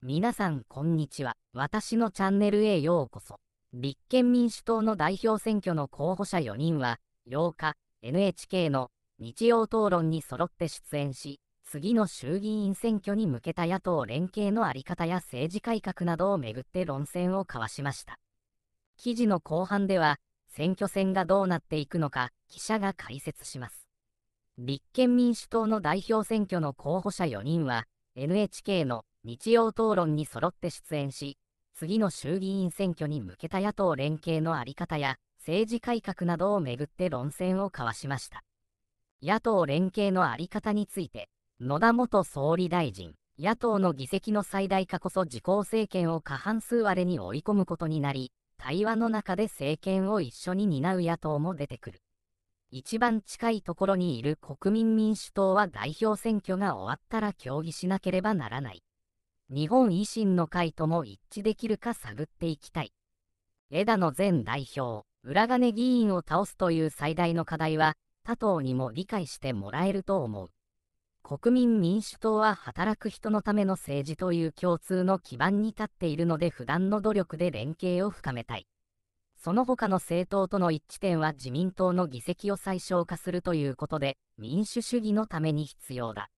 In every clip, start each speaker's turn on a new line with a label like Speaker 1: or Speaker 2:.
Speaker 1: 皆さんこんにちは。私のチャンネルへようこそ。立憲民主党の代表選挙の候補者4人は、8日、NHK の日曜討論に揃って出演し、次の衆議院選挙に向けた野党連携の在り方や政治改革などをめぐって論戦を交わしました。記事の後半では、選挙戦がどうなっていくのか、記者が解説します。立憲民主党の代表選挙の候補者4人は、NHK の日曜討論に揃って出演し、次の衆議院選挙に向けた野党連携の在り方や政治改革などをめぐって論戦を交わしました。野党連携の在り方について、野田元総理大臣、野党の議席の最大化こそ自公政権を過半数割れに追い込むことになり、対話の中で政権を一緒に担う野党も出てくる。一番近いところにいる国民民主党は代表選挙が終わったら協議しなければならない。日本維新の会とも一致できるか探っていきたい。枝野前代表、裏金議員を倒すという最大の課題は、他党にも理解してもらえると思う。国民民主党は働く人のための政治という共通の基盤に立っているので普段の努力で連携を深めたい。その他の政党との一致点は自民党の議席を最小化するということで、民主主義のために必要だ。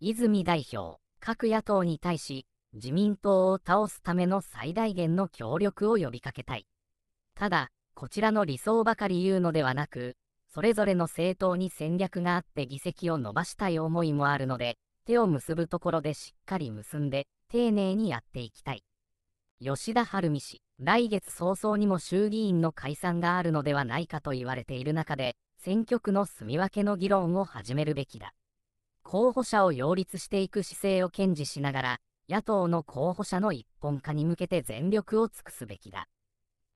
Speaker 1: 泉代表、各野党に対し、自民党を倒すための最大限の協力を呼びかけたい。ただ、こちらの理想ばかり言うのではなく、それぞれの政党に戦略があって議席を伸ばしたい思いもあるので、手を結ぶところでしっかり結んで、丁寧にやっていきたい。吉田晴美氏、来月早々にも衆議院の解散があるのではないかと言われている中で、選挙区の住み分けの議論を始めるべきだ。候補者を擁立していく姿勢を堅持しながら、野党の候補者の一本化に向けて全力を尽くすべきだ。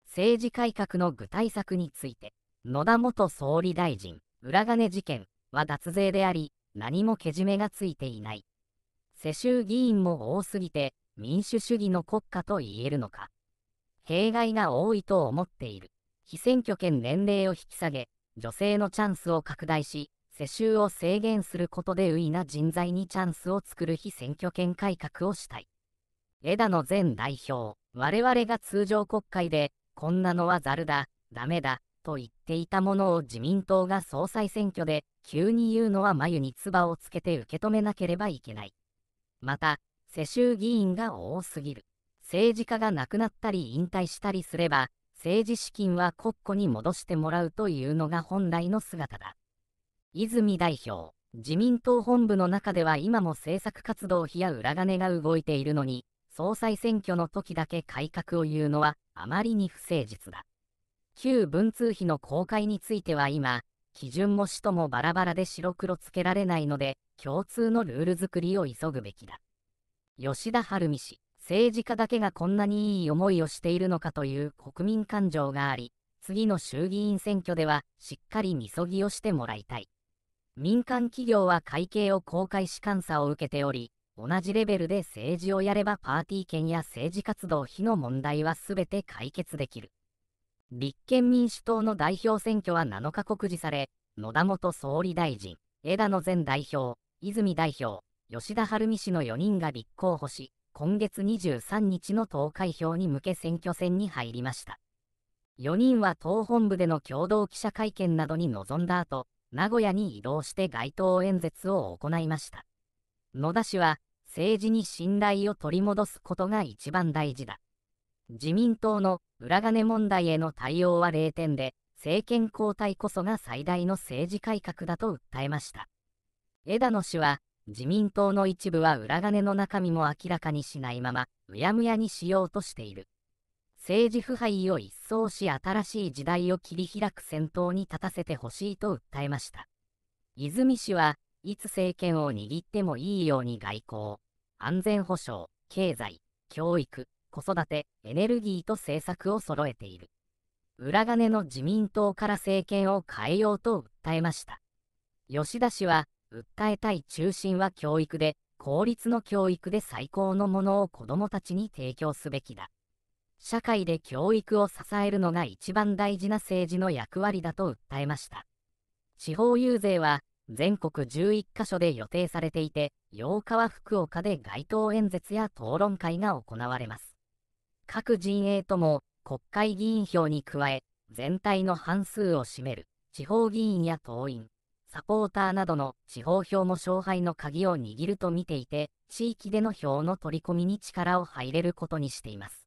Speaker 1: 政治改革の具体策について、野田元総理大臣、裏金事件は脱税であり、何もけじめがついていない。世襲議員も多すぎて、民主主義の国家と言えるのか。弊害が多いと思っている。被選挙権年齢を引き下げ、女性のチャンスを拡大し、世襲を制限することで優位な人材にチャンスを作る非選挙権改革をしたい。枝野前代表、我々が通常国会で、こんなのはざるだ、ダメだ、と言っていたものを自民党が総裁選挙で、急に言うのは眉に唾をつけて受け止めなければいけない。また、世襲議員が多すぎる。政治家が亡くなったり引退したりすれば、政治資金は国庫に戻してもらうというのが本来の姿だ。泉代表、自民党本部の中では今も政策活動費や裏金が動いているのに、総裁選挙の時だけ改革を言うのはあまりに不誠実だ。旧文通費の公開については今、基準も使途もバラバラで白黒つけられないので、共通のルール作りを急ぐべきだ。吉田晴美氏、政治家だけがこんなにいい思いをしているのかという国民感情があり、次の衆議院選挙ではしっかりみそぎをしてもらいたい。民間企業は会計を公開し監査を受けており、同じレベルで政治をやればパーティー券や政治活動費の問題は全て解決できる。立憲民主党の代表選挙は7日告示され、野田元総理大臣、枝野前代表、泉代表、吉田晴美氏の4人が立候補し、今月23日の投開票に向け選挙戦に入りました。4人は党本部での共同記者会見などに臨んだ後、名古屋に移動して街頭演説を行いました。野田氏は、政治に信頼を取り戻すことが一番大事だ。自民党の裏金問題への対応は0点で、政権交代こそが最大の政治改革だと訴えました。枝野氏は、自民党の一部は裏金の中身も明らかにしないまま、うやむやにしようとしている。政治腐敗を一掃し新しい時代を切り開く先頭に立たせてほしいと訴えました。泉氏はいつ政権を握ってもいいように外交、安全保障、経済、教育、子育て、エネルギーと政策を揃えている。裏金の自民党から政権を変えようと訴えました。吉田氏は、訴えたい中心は教育で、公立の教育で最高のものを子どもたちに提供すべきだ。社会で教育を支えるのが一番大事な政治の役割だと訴えました。地方遊説は全国11カ所で予定されていて、8日は福岡で街頭演説や討論会が行われます。各陣営とも国会議員票に加え、全体の半数を占める地方議員や党員、サポーターなどの地方票も勝敗の鍵を握ると見ていて、地域での票の取り込みに力を入れることにしています。